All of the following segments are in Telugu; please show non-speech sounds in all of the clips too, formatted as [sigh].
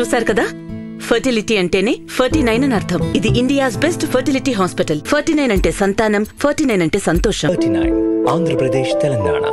చూశారు కదా ఫర్టిలిటీ అంటేనే ఫర్టీ నైన్ అని అర్థం ఇది India's best fertility hospital forty nine అంటే సంతానం ఫర్టీ నైన్ అంటే సంతోషం Andhra Pradesh Telangana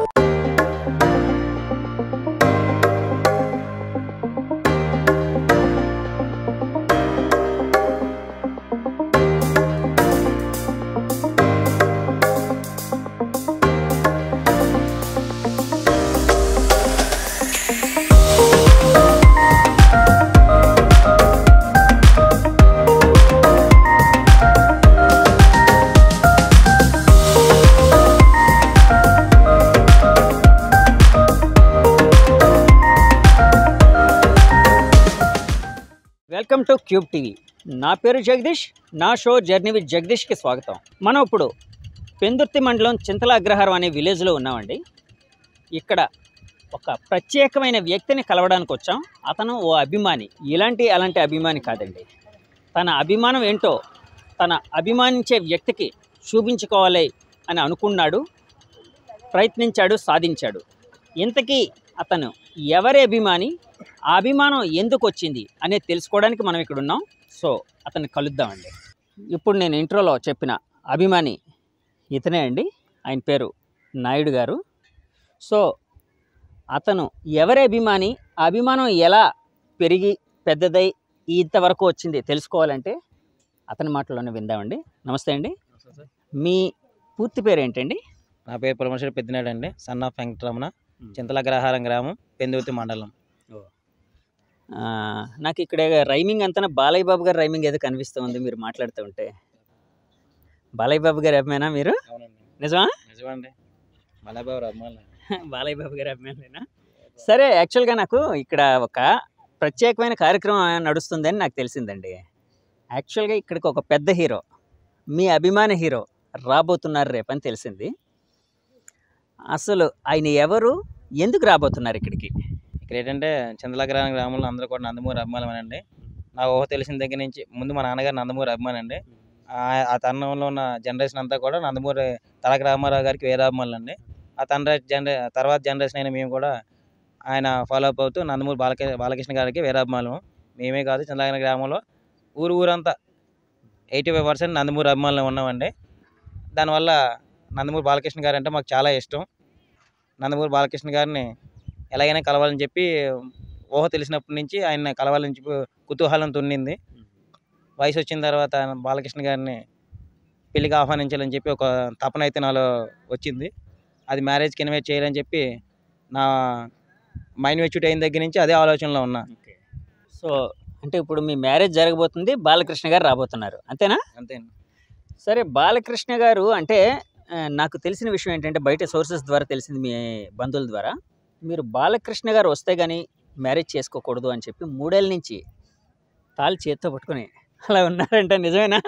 welcome to cube TV నా పేరు జగదీష్ నా షో జర్నీ విత్ జగదీష్కి స్వాగతం మనం ఇప్పుడు పెందుర్తి మండలం చింతల అగ్రహారం అనే విలేజ్లో ఉన్నామండి ఇక్కడ ఒక ప్రత్యేకమైన వ్యక్తిని కలవడానికి వచ్చాం అతను ఓ అభిమాని ఇలాంటి అలాంటి అభిమాని కాదండి తన అభిమానం ఏంటో తన అభిమానించే వ్యక్తికి చూపించుకోవాలి అని అనుకున్నాడు ప్రయత్నించాడు సాధించాడు ఇంతకీ అతను ఎవరి అభిమాని ఆ అభిమానం ఎందుకు వచ్చింది అనేది తెలుసుకోవడానికి మనం ఇక్కడ ఉన్నాం సో అతన్ని కలుద్దామండి ఇప్పుడు నేను ఇంట్రోలో చెప్పిన అభిమాని ఇతనే అండి ఆయన పేరు నాయుడు గారు సో అతను ఎవరి అభిమాని అభిమానం ఎలా పెరిగి పెద్దదై ఇంతవరకు వచ్చింది తెలుసుకోవాలంటే అతని మాటలోనే విందామండి నమస్తే అండి మీ పూర్తి పేరు ఏంటండి నా పేరు పులమశ్వరి పెద్దినాడు అండి సన్ ఆఫ్ వెంకటరమణ చింతల గ్రహారం గ్రామం పెందుర్తి మండలం నాకు ఇక్కడ రైమింగ్ అంతా బాలయ్య బాబు గారు రైమింగ్ ఏదో కనిపిస్తూ ఉంది మీరు మాట్లాడుతూ ఉంటే బాలయ్య బాబు గారు అభిమానా మీరు నిజమా నిజమండి బాలయ్య బాబు గారు అభిమానులేనా సరే యాక్చువల్గా నాకు ఇక్కడ ఒక ప్రత్యేకమైన కార్యక్రమం నడుస్తుందని నాకు తెలిసిందండి యాక్చువల్గా ఇక్కడికి ఒక పెద్ద హీరో మీ అభిమాన హీరో రాబోతున్నారు రేపని తెలిసింది అసలు ఆయన ఎవరు ఎందుకు రాబోతున్నారు ఇక్కడికి ఇక్కడ ఏంటంటే చంద్రగ్రహం గ్రామంలో అందరూ కూడా నందమూరి అండి నాకు ఊహ తెలిసిన దగ్గర నుంచి ముందు మా నాన్నగారు నందమూరి అండి ఆ తరుణంలో ఉన్న జనరేషన్ అంతా కూడా నందమూరి తలక రామారావు గారికి వేరే అండి ఆ తండ్రి జనరే తర్వాత జనరేషన్ అయిన మేము కూడా ఆయన ఫాలో అప్ అవుతూ నందమూరి బాలక బాలకృష్ణ గారికి వేరే అభిమానులు మేమే కాదు చంద్రగిరి గ్రామంలో ఊరు ఊరంతా ఎయిటీ ఫైవ్ పర్సెంట్ నందమూరి అభిమానులు ఉన్నామండి దానివల్ల నందమూరి బాలకృష్ణ గారు అంటే మాకు చాలా ఇష్టం నందమూరి బాలకృష్ణ గారిని ఎలాగైనా కలవాలని చెప్పి ఊహ తెలిసినప్పటి నుంచి ఆయన కలవాలని చెప్పి కుతూహలంతో ఉండింది వయసు వచ్చిన తర్వాత బాలకృష్ణ గారిని పెళ్లికి ఆహ్వానించాలని చెప్పి ఒక తపన అయితే నాలో వచ్చింది అది మ్యారేజ్కి ఇన్వైట్ చేయాలని చెప్పి నా మైండ్ మెచ్యూరిటీ అయిన దగ్గర నుంచి అదే ఆలోచనలో ఉన్నా సో అంటే ఇప్పుడు మీ మ్యారేజ్ జరగబోతుంది బాలకృష్ణ గారు రాబోతున్నారు అంతేనా అంతేనా సరే బాలకృష్ణ గారు అంటే నాకు తెలిసిన విషయం ఏంటంటే బయట సోర్సెస్ ద్వారా తెలిసింది మీ బంధువుల ద్వారా మీరు బాలకృష్ణ గారు వస్తే కానీ మ్యారేజ్ చేసుకోకూడదు అని చెప్పి మూడేళ్ళ నుంచి తాళ్ళు చేత్తో పట్టుకుని అలా ఉన్నారంటే నిజమేనా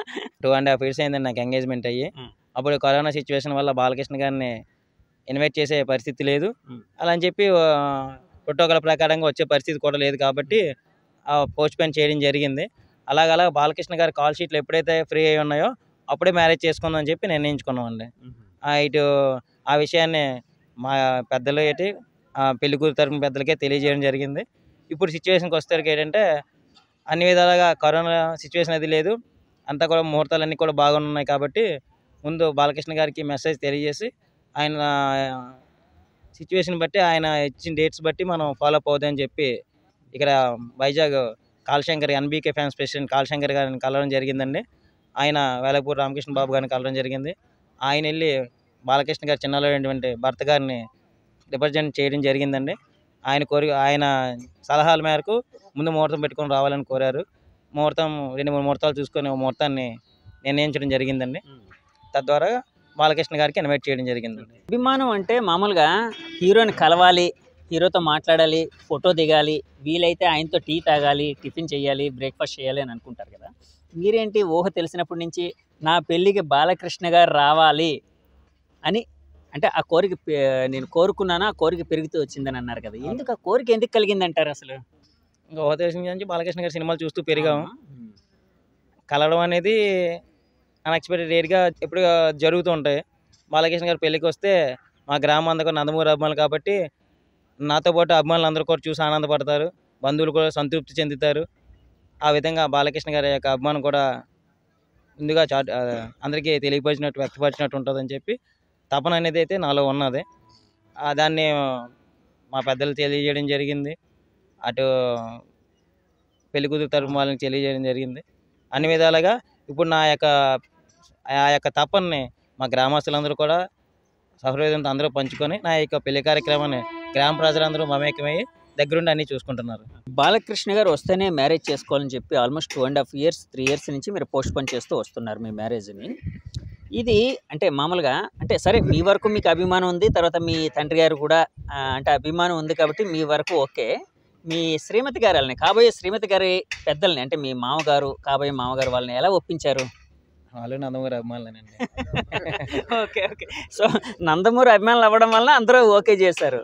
టూ అండ్ హాఫ్ ఇయర్స్ అయిందండి నాకు ఎంగేజ్మెంట్ అయ్యి అప్పుడు కరోనా సిచ్యువేషన్ వల్ల బాలకృష్ణ గారిని ఇన్వైట్ చేసే పరిస్థితి లేదు అలా అని చెప్పి ప్రోటోకాల్ ప్రకారంగా వచ్చే పరిస్థితి కూడా లేదు కాబట్టి పోస్ట్ పోన్ చేయడం జరిగింది అలాగలా బాలకృష్ణ గారి కాల్ షీట్లు ఎప్పుడైతే ఫ్రీ అయి ఉన్నాయో అప్పుడే మ్యారేజ్ చేసుకుందాం అని చెప్పి నిర్ణయించుకున్నామండి ఇటు ఆ విషయాన్ని మా పెద్దలు ఏంటి పెళ్ళికూరు తరపున పెద్దలకే తెలియజేయడం జరిగింది ఇప్పుడు సిచ్యువేషన్కి వస్తారు ఏంటంటే అన్ని విధాలుగా కరోనా సిచ్యువేషన్ అది లేదు అంతా కూడా ముహూర్తాలన్నీ కూడా బాగున్నాయి కాబట్టి ముందు బాలకృష్ణ గారికి మెసేజ్ తెలియజేసి ఆయన సిచ్యువేషన్ బట్టి ఆయన ఇచ్చిన డేట్స్ బట్టి మనం ఫాలో అప్ అవుదని చెప్పి ఇక్కడ Vizag Kalashankar NBK fans president Kalashankar గారిని కలవడం జరిగిందండి ఆయన వేలపూర్ రామకృష్ణ బాబు గారిని కలవడం జరిగింది ఆయన వెళ్ళి బాలకృష్ణ గారు చిన్నలో భర్త గారిని రిప్రజెంట్ చేయడం జరిగిందండి ఆయన కోరిక ఆయన సలహాల మేరకు ముందు ముహూర్తం పెట్టుకొని రావాలని కోరారు ముహూర్తం రెండు మూడు ముహూర్తాలు చూసుకొని ముహూర్తాన్ని నిర్ణయించడం జరిగిందండి తద్వారా బాలకృష్ణ గారికి ఇన్వైట్ చేయడం జరిగిందండి అభిమానం అంటే మామూలుగా హీరోని కలవాలి హీరోతో మాట్లాడాలి ఫోటో దిగాలి వీలైతే ఆయనతో టీ తాగాలి టిఫిన్ చేయాలి బ్రేక్ఫాస్ట్ చేయాలి అని అనుకుంటారు కదా మీరేంటి ఊహ తెలిసినప్పటి నుంచి నా పెళ్ళికి బాలకృష్ణ గారు రావాలి అని అంటే ఆ కోరిక నేను కోరుకున్నాను ఆ కోరిక పెరుగుతూ వచ్చిందని అన్నారు కదా ఎందుకు ఆ కోరిక ఎందుకు కలిగింది అంటారు అసలు ఇంకా ఉపదేశం నుంచి బాలకృష్ణ గారి సినిమాలు చూస్తూ పెరిగాము కలవడం అనేది అన్ఎక్స్పెక్టెడ్ రేట్గా ఎప్పుడు జరుగుతూ ఉంటాయి బాలకృష్ణ గారు పెళ్ళికి వస్తే మా గ్రామం అందరికీ నందమూరి అభిమానులు కాబట్టి నాతో పాటు అభిమానులు అందరూ కూడా చూసి ఆనందపడతారు బంధువులు కూడా సంతృప్తి చెందుతారు ఆ విధంగా బాలకృష్ణ గారి యొక్క అభిమానం కూడా ముందుగా చా అందరికీ తెలియపరిచినట్టు వ్యక్తపరిచినట్టు ఉంటుందని చెప్పి తపన అనేది అయితే నాలో ఉన్నది దాన్ని మా పెద్దలు తెలియజేయడం జరిగింది అటు పెళ్ళికూతురు తరపు వాళ్ళని తెలియజేయడం జరిగింది అన్ని విధాలుగా ఇప్పుడు నా యొక్క ఆ యొక్క తపన్ని మా గ్రామస్తులందరూ కూడా సహృదయంతో అందరూ పంచుకొని నా యొక్క పెళ్లి కార్యక్రమాన్ని గ్రామ ప్రజలందరూ మమేకమయ్యి దగ్గరుండి అన్ని చూసుకుంటున్నారు బాలకృష్ణ గారు వస్తేనే మ్యారేజ్ చేసుకోవాలని చెప్పి almost two and half years three years నుంచి మీరు పోస్ట్ పోన్ చేస్తూ వస్తున్నారు మీ మ్యారేజ్ని ఇది అంటే మామూలుగా అంటే సరే మీ వరకు మీకు అభిమానం ఉంది తర్వాత మీ తండ్రి గారు కూడా అంటే అభిమానం ఉంది కాబట్టి మీ వరకు ఓకే మీ శ్రీమతి గారు వాళ్ళని కాబోయే శ్రీమతి గారి పెద్దల్ని అంటే మీ మామగారు కాబోయే మామగారు వాళ్ళని ఎలా ఒప్పించారు వాళ్ళు నందమూరి అభిమానులేనండి ఓకే ఓకే సో నందమూరి అభిమానులు అవ్వడం వల్ల అందరూ ఓకే చేశారు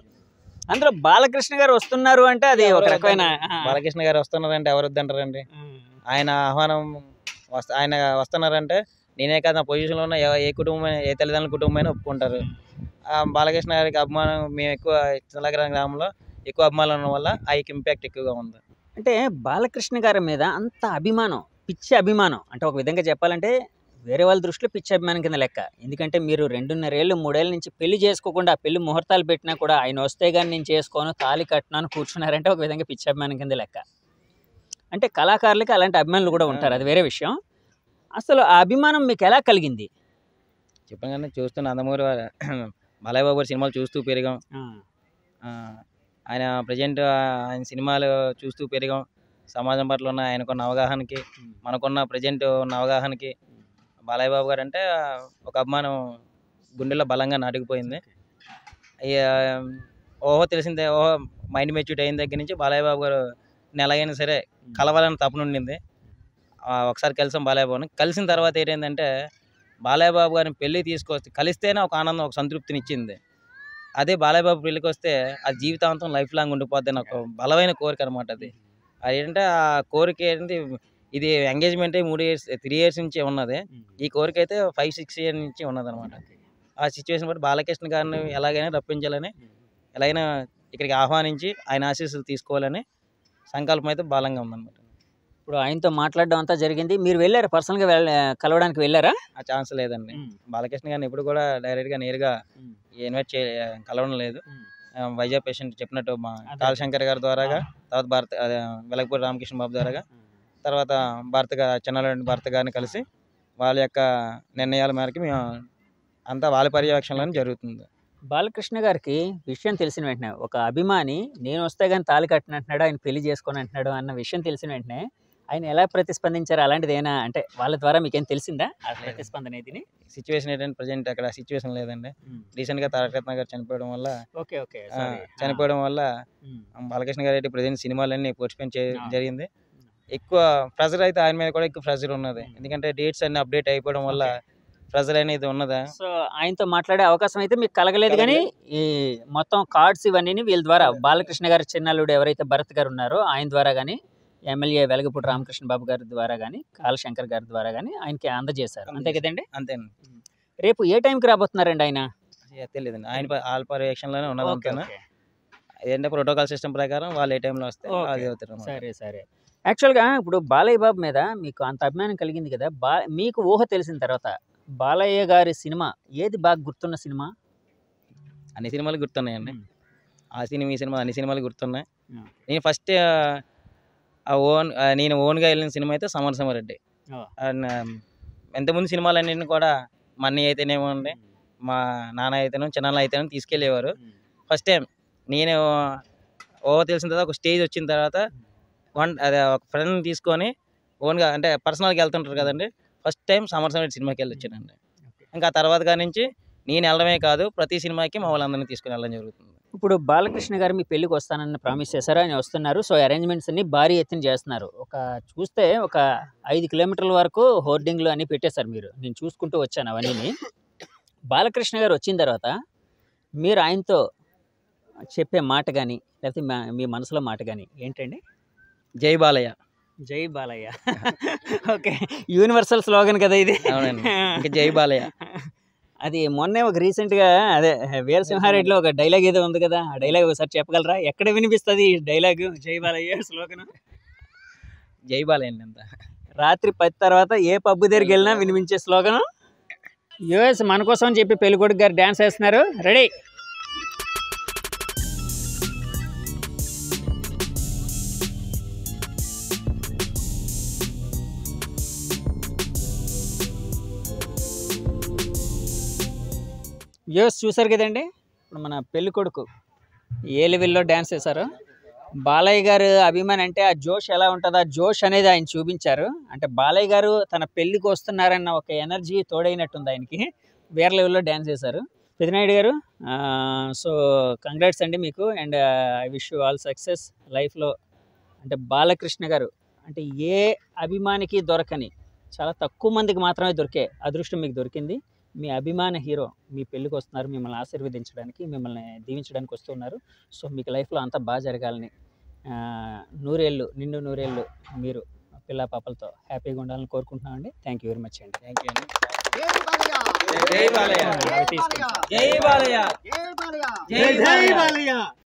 అందులో బాలకృష్ణ గారు వస్తున్నారు అంటే అది ఒక రకమైన బాలకృష్ణ గారు వస్తున్నారంటే ఎవరు వద్దంటారండి ఆయన ఆహ్వానం వస్త ఆయన వస్తున్నారంటే నేనే కాదు నా పొజిషన్లో ఉన్న ఏ కుటుంబమైనా ఏ తల్లిదండ్రుల కుటుంబమైనా ఒప్పుకుంటారు hmm. బాలకృష్ణ గారికి అభిమానం మేము ఎక్కువ చిల్లగరం గ్రామంలో ఎక్కువ అభిమానం ఉండడం వల్ల ఆ ఇంపాక్ట్ ఎక్కువగా ఉంది అంటే బాలకృష్ణ గారి మీద అంత అభిమానం పిచ్చి అభిమానం అంటే ఒక విధంగా చెప్పాలంటే వేరే వాళ్ళ దృష్టిలో పిచ్చి అభిమానం కింద లెక్క ఎందుకంటే మీరు రెండున్నరేళ్ళు మూడేళ్ళ నుంచి పెళ్లి చేసుకోకుండా పెళ్లి ముహూర్తాలు పెట్టినా కూడా ఆయన వస్తే కానీ నేను చేసుకోను తాలి కట్టినాను కూర్చున్నారంటే ఒక విధంగా పిచ్చి అభిమానం కింద లెక్క అంటే కళాకారులకి అలాంటి అభిమానులు కూడా ఉంటారు అది వేరే విషయం అసలు ఆ అభిమానం మీకు ఎలా కలిగింది చెప్పగానే చూస్తున్న అందమూరి [clears throat] బాలయ్య బాబు సినిమాలు చూస్తూ పెరిగాం ఆయన ప్రజెంట్ ఆయన సినిమాలు చూస్తూ పెరిగాం సమాజం పట్ల ఉన్న ఆయనకున్న అవగాహనకి మనకున్న ప్రజెంట్ ఉన్న అవగాహనకి బాలయ్య బాబు గారు అంటే ఒక అభిమానం గుండెలో బలంగా నాటుకుపోయింది ఓహో తెలిసిందే ఓహో మైండ్ మెచ్యూర్ అయిన దగ్గర నుంచి బాలయ్య బాబు గారు నెల అయినా సరే కలవాలని తప్పనుండింది ఒకసారి కలిసాం బాలయ్యబాబుని కలిసిన తర్వాత ఏంటంటే బాలయ్యబాబు గారిని పెళ్ళి తీసుకొస్తే కలిస్తేనే ఒక ఆనందం ఒక సంతృప్తిని ఇచ్చింది అదే బాలయ్యబాబు పెళ్ళికి వస్తే ఆ జీవితాంతం లైఫ్ లాంగ్ ఉండిపోద్ది అని ఒక బలమైన కోరిక అనమాట అది ఏంటంటే ఆ కోరిక ఏంటి ఇది ఎంగేజ్మెంట్ మూడు ఇయర్స్ త్రీ ఇయర్స్ నుంచి ఉన్నది ఈ కోరిక అయితే ఫైవ్ సిక్స్ ఇయర్ నుంచి ఉన్నది అనమాట ఆ సిచ్యువేషన్ బట్టి బాలకృష్ణ గారిని ఎలాగైనా రప్పించాలని ఎలాగైనా ఇక్కడికి ఆహ్వానించి ఆయన ఆశీస్సులు తీసుకోవాలని సంకల్పం అయితే బలంగా ఉందన్నమాట ఇప్పుడు ఆయనతో మాట్లాడడం అంతా జరిగింది మీరు వెళ్ళారు పర్సనల్గా వెళ్ళ కలవడానికి వెళ్ళారా ఆ ఛాన్స్ లేదండి బాలకృష్ణ గారిని ఇప్పుడు కూడా డైరెక్ట్గా నేరుగా ఇన్వైట్ చే కలవడం లేదు వైజాగ్ పేషెంట్ చెప్పినట్టు మా కాళశంకర్ గారి ద్వారాగా తర్వాత భారత వెలగపూడి రామకృష్ణ బాబు ద్వారాగా తర్వాత భారత చిన్నరెడ్డి భారత గారిని కలిసి వాళ్ళ యొక్క నిర్ణయాల మేరకు మేము అంతా వాళ్ళ పర్యవేక్షణలోనే జరుగుతుంది బాలకృష్ణ గారికి విషయం తెలిసిన వెంటనే ఒక అభిమాని నేను వస్తే కానీ తాళి కట్టినట్టున్నాడు ఆయన పెళ్లి చేసుకొని అంటున్నాడు అన్న విషయం తెలిసిన వెంటనే ఆయన ఎలా ప్రతిస్పందించారు అలాంటిది ఏనా అంటే వాళ్ళ ద్వారా మీకేం తెలిసిందా ఆ ప్రతిస్పందన అయితే సిచ్యువేషన్ ఏంటంటే ప్రజెంట్ అక్కడ సిచ్యువేషన్ లేదండి రీసెంట్ గా రత్న గారు చనిపోవడం వల్ల ఓకే ఓకే చనిపోవడం వల్ల బాలకృష్ణ గారు అయితే ప్రజెంట్ సినిమాలన్నీ పోస్ట్పోన్ చేయడం జరిగింది ఎక్కువ ప్రెజర్ అయితే ఆయన మీద కూడా ఎక్కువ ప్రెజర్ ఉన్నది ఎందుకంటే డేట్స్ అన్ని అప్డేట్ అయిపోవడం వల్ల ప్రెజర్ అనేది ఉన్నదా సో ఆయనతో మాట్లాడే అవకాశం అయితే మీకు కలగలేదు కానీ ఈ మొత్తం కార్డ్స్ ఇవన్నీ వీళ్ళ ద్వారా బాలకృష్ణ గారి చిన్నల్లుడు ఎవరైతే భరత్ గారు ఉన్నారో ఆయన ద్వారా కానీ ఎమ్మెల్యే వెలగపూడి రామకృష్ణ బాబు గారి ద్వారా కానీ కాలశంకర్ గారి ద్వారా కానీ ఆయనకి అందజేశారు అంతే కదండి అంతే రేపు ఏ టైంకి రాబోతున్నారండి ఆయన తెలియదండి ఆయన ఆల్ పర్యవేక్షణలోనే ఉన్నది ఓకేనా ఏంటంటే ప్రోటోకాల్ సిస్టమ్ ప్రకారం వాళ్ళు ఏ టైంలో వస్తే అది అవుతారు సరే సరే యాక్చువల్గా ఇప్పుడు బాలయ్య బాబు మీద మీకు అంత అభిమానం కలిగింది కదా బా మీకు ఊహ తెలిసిన తర్వాత బాలయ్య గారి సినిమా ఏది బాగా గుర్తున్న సినిమా అన్ని సినిమాలు గుర్తున్నాయండి ఆ సినిమా ఈ సినిమా అన్ని సినిమాలు గుర్తున్నాయి నేను ఫస్ట్ ఆ ఓన్ నేను ఓన్గా వెళ్ళిన సినిమా అయితే సమర్ ముందు ఎంతమంది సినిమాలన్నింటిని కూడా మా అన్నయ్య అయితేనేమో అండి మా నాన్న అయితేనో చిన్నాన్న అయితేనో తీసుకెళ్ళేవారు ఫస్ట్ టైం నేను ఓ తెలిసిన తర్వాత ఒక స్టేజ్ వచ్చిన తర్వాత వన్ అదే ఒక ఫ్రెండ్ని తీసుకొని ఓన్గా అంటే పర్సనల్గా వెళ్తుంటారు కదండి ఫస్ట్ టైం సమర్ రెడ్డి సినిమాకి వెళ్ళి వచ్చానండి ఇంకా తర్వాత నుంచి నేను వెళ్ళడమే కాదు ప్రతి సినిమాకి మా వాళ్ళందరినీ తీసుకుని వెళ్ళడం జరుగుతుంది ఇప్పుడు బాలకృష్ణ గారు మీ పెళ్లికి వస్తానని ప్రామిస్ చేశారు ఆయన వస్తున్నారు సో అరేంజ్మెంట్స్ అన్ని భారీ ఎత్తున చేస్తున్నారు ఒక చూస్తే ఒక ఐదు కిలోమీటర్ల వరకు హోర్డింగ్లు అన్ని పెట్టేశారు మీరు నేను చూసుకుంటూ వచ్చాను అవన్నీ బాలకృష్ణ గారు వచ్చిన తర్వాత మీరు ఆయనతో చెప్పే మాట కానీ లేకపోతే మీ మనసులో మాట కానీ ఏంటండి జై బాలయ్య జై బాలయ్య [laughs] ఓకే యూనివర్సల్ స్లోగన్ కదా ఇది జై బాలయ్య [laughs] అది మొన్న ఒక రీసెంట్గా అదే వీరసింహారెడ్డిలో ఒక డైలాగ్ ఏదో ఉంది కదా ఆ డైలాగ్ ఒకసారి చెప్పగలరా ఎక్కడ వినిపిస్తుంది ఈ డైలాగ్ జై బాలయ్య శ్లోకను జై బాలయ్య అంత రాత్రి పది తర్వాత ఏ పబ్బు దగ్గరికి వెళ్ళినా వినిపించే శ్లోకను యుఎస్ మన కోసం చెప్పి పెళ్ళికొడుకు గారు డ్యాన్స్ వేస్తున్నారు రెడీ వ్యూస్ చూసారు కదండి ఇప్పుడు మన పెళ్లి కొడుకు లెవెల్లో డ్యాన్స్ చేశారు బాలయ్య గారు అభిమాని అంటే ఆ జోష్ ఎలా ఉంటుంది ఆ జోష్ అనేది ఆయన చూపించారు అంటే బాలయ్య గారు తన పెళ్లికి వస్తున్నారన్న ఒక ఎనర్జీ తోడైనట్టుంది ఆయనకి వేరే లెవెల్లో డ్యాన్స్ చేశారు పెదినాయుడు గారు సో కంగ్రాట్స్ అండి మీకు and I wish you all success లైఫ్లో అంటే బాలకృష్ణ గారు అంటే ఏ అభిమానికి దొరకని చాలా తక్కువ మందికి మాత్రమే దొరికే అదృష్టం మీకు దొరికింది మీ అభిమాన హీరో మీ పెళ్ళికి వస్తున్నారు మిమ్మల్ని ఆశీర్వదించడానికి మిమ్మల్ని దీవించడానికి వస్తున్నారు సో మీకు లైఫ్లో అంతా బాగా జరగాలని నూరేళ్ళు నిండు నూరేళ్ళు మీరు పిల్ల పాపలతో హ్యాపీగా ఉండాలని కోరుకుంటున్నాం అండి థ్యాంక్ యూ వెరీ మచ్ అండి థ్యాంక్ యూ అండి జై బాలయ్య జై బాలయ్య జై బాలయ్య జై బాలయ్య